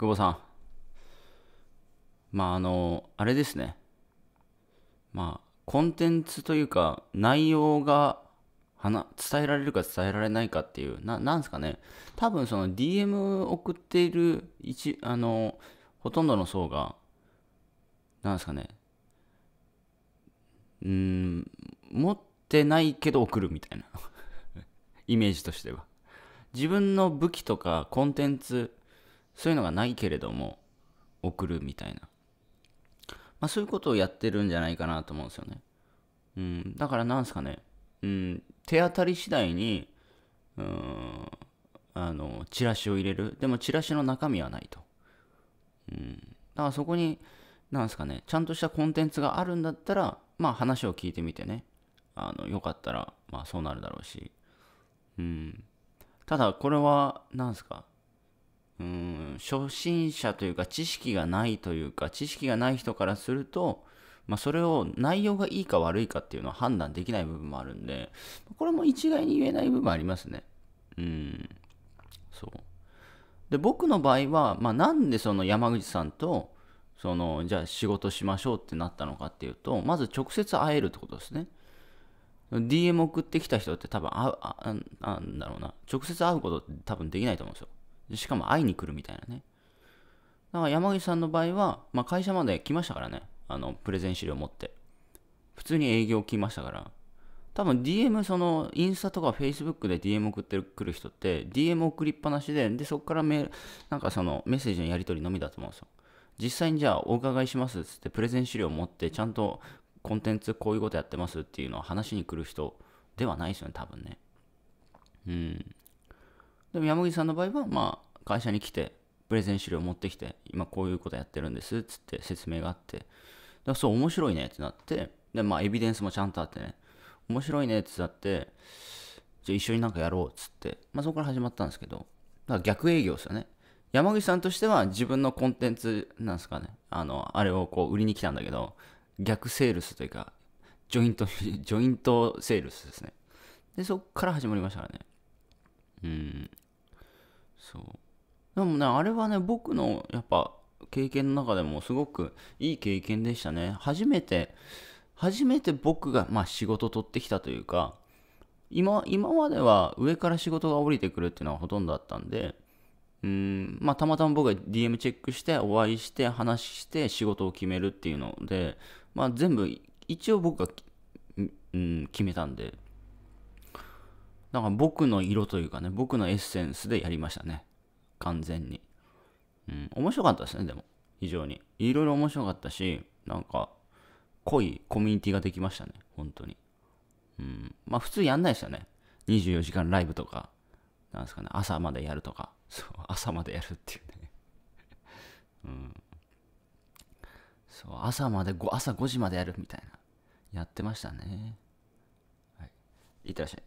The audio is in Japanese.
久保さん。まあ、あの、あれですね。まあ、コンテンツというか、内容が、伝えられるか伝えられないかっていう、な、なんですかね。多分その DM 送っている一、あの、ほとんどの層が、なんですかね。うん、持ってないけど送るみたいな。イメージとしては。自分の武器とかコンテンツそういうのがないけれども送るみたいな、まあ、そういうことをやってるんじゃないかなと思うんですよね、うん、だからなんですかね、うん、手当たり次第にうんあのチラシを入れるでもチラシの中身はないと、うん、だからそこになんですかねちゃんとしたコンテンツがあるんだったらまあ話を聞いてみてねあのよかったらまあそうなるだろうしうんただこれは何ですかうん、初心者というか知識がないというか知識がない人からすると、まあ、それを内容がいいか悪いかっていうのは判断できない部分もあるんでこれも一概に言えない部分ありますねうんそうで僕の場合は、まあ、なんでその山口さんとそのじゃあ仕事しましょうってなったのかっていうとまず直接会えるってことですね DM 送ってきた人って多分会うああなんだろうな直接会うことって多分できないと思うんですよしかも会いに来るみたいなね。だから山口さんの場合は、まあ、会社まで来ましたからね。あの、プレゼン資料持って。普通に営業来ましたから。多分 DM、その、インスタとか Facebook で DM 送ってくる人って、DM 送りっぱなしで、で、そこからメなんかその、メッセージのやり取りのみだと思うんですよ。実際にじゃあ、お伺いしますっつって、プレゼン資料持って、ちゃんとコンテンツこういうことやってますっていうのを話しに来る人ではないですよね、多分ね。うん。でも山口さんの場合は、まあ、会社に来て、プレゼン資料を持ってきて、今こういうことやってるんですっつって説明があって、だからそう、面白いねってなって、で、まあ、エビデンスもちゃんとあってね、面白いねってなって、じゃあ一緒になんかやろうっつって、まあ、そこから始まったんですけど、だから逆営業ですよね。山口さんとしては自分のコンテンツなんですかね、あの、あれをこう売りに来たんだけど、逆セールスというか、ジョイント、ジョイントセールスですね。で、そこから始まりましたからね。うん。そうでもねあれはね僕のやっぱ経験の中でもすごくいい経験でしたね初めて初めて僕が、まあ、仕事取ってきたというか今今までは上から仕事が降りてくるっていうのはほとんどだったんでうんまあ、たまたま僕が DM チェックしてお会いして話して仕事を決めるっていうので、まあ、全部一応僕が、うん、決めたんでんか僕の色というかね、僕のエッセンスでやりましたね。完全に。うん、面白かったですね、でも。非常に。いろいろ面白かったし、なんか、濃いコミュニティができましたね、本当に。うん。まあ普通やんないですよね。24時間ライブとか、なんですかね、朝までやるとか。そう、朝までやるっていうね。うん。そう、朝まで、朝5時までやるみたいな。やってましたね。はい。いってらっしゃい。